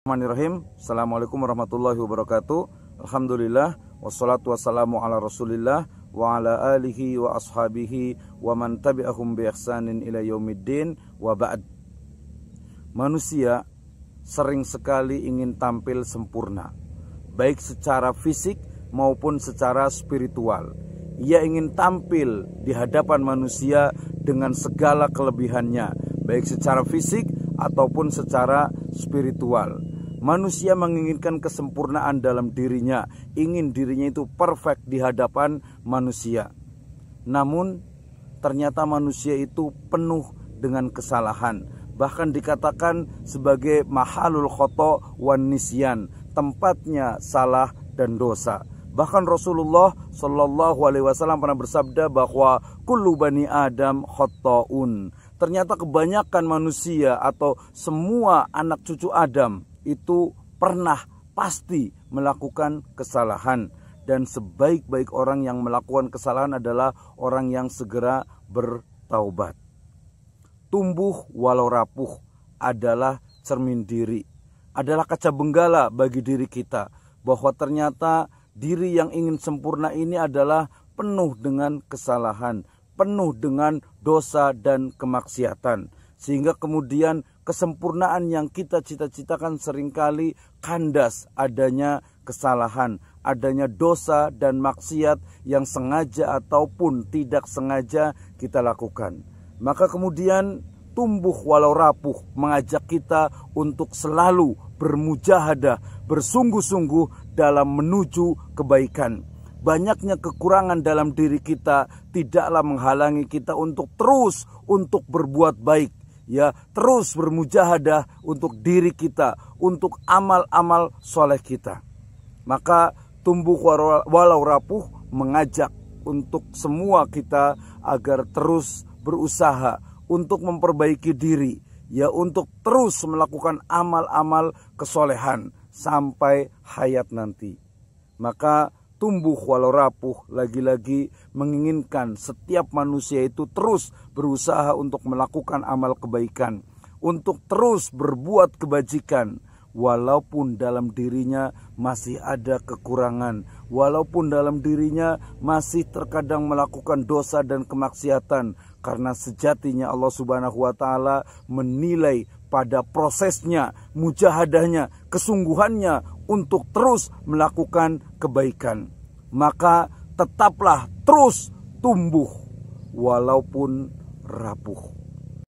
Bismillahirrahmanirrahim Assalamualaikum warahmatullahi wabarakatuh Alhamdulillah Wassalatu wassalamu ala rasulillah Wa ala alihi wa ashabihi Wa man tabi'ahum bi ihsanin ila yaumiddin Wa ba'd Manusia sering sekali ingin tampil sempurna Baik secara fisik maupun secara spiritual Ia ingin tampil di hadapan manusia dengan segala kelebihannya Baik secara fisik ataupun secara spiritual Manusia menginginkan kesempurnaan dalam dirinya, ingin dirinya itu perfect di hadapan manusia. Namun, ternyata manusia itu penuh dengan kesalahan, bahkan dikatakan sebagai mahalul khoto wan nisyan, tempatnya salah dan dosa. Bahkan Rasulullah Shallallahu Alaihi Wasallam pernah bersabda bahwa kullu bani Adam khotoun. Ternyata kebanyakan manusia atau semua anak cucu Adam itu pernah pasti melakukan kesalahan dan sebaik-baik orang yang melakukan kesalahan adalah orang yang segera bertaubat. Tumbuh walau rapuh adalah cermin diri, adalah kaca benggala bagi diri kita bahwa ternyata diri yang ingin sempurna ini adalah penuh dengan kesalahan, penuh dengan dosa dan kemaksiatan. Sehingga kemudian kesempurnaan yang kita cita-citakan seringkali kandas adanya kesalahan, adanya dosa dan maksiat yang sengaja ataupun tidak sengaja kita lakukan. Maka kemudian tumbuh walau rapuh mengajak kita untuk selalu bermujahadah, bersungguh-sungguh dalam menuju kebaikan. Banyaknya kekurangan dalam diri kita tidaklah menghalangi kita untuk terus untuk berbuat baik ya terus bermujahadah untuk diri kita, untuk amal-amal soleh kita. Maka tumbuh walau rapuh mengajak untuk semua kita agar terus berusaha untuk memperbaiki diri, ya untuk terus melakukan amal-amal kesolehan sampai hayat nanti. Maka tumbuh walau rapuh, lagi-lagi menginginkan setiap manusia itu terus berusaha untuk melakukan amal kebaikan, untuk terus berbuat kebajikan, walaupun dalam dirinya masih ada kekurangan, walaupun dalam dirinya masih terkadang melakukan dosa dan kemaksiatan, karena sejatinya Allah Subhanahu wa Ta'ala menilai pada prosesnya, mujahadahnya, kesungguhannya untuk terus melakukan kebaikan. Maka tetaplah terus tumbuh walaupun rapuh.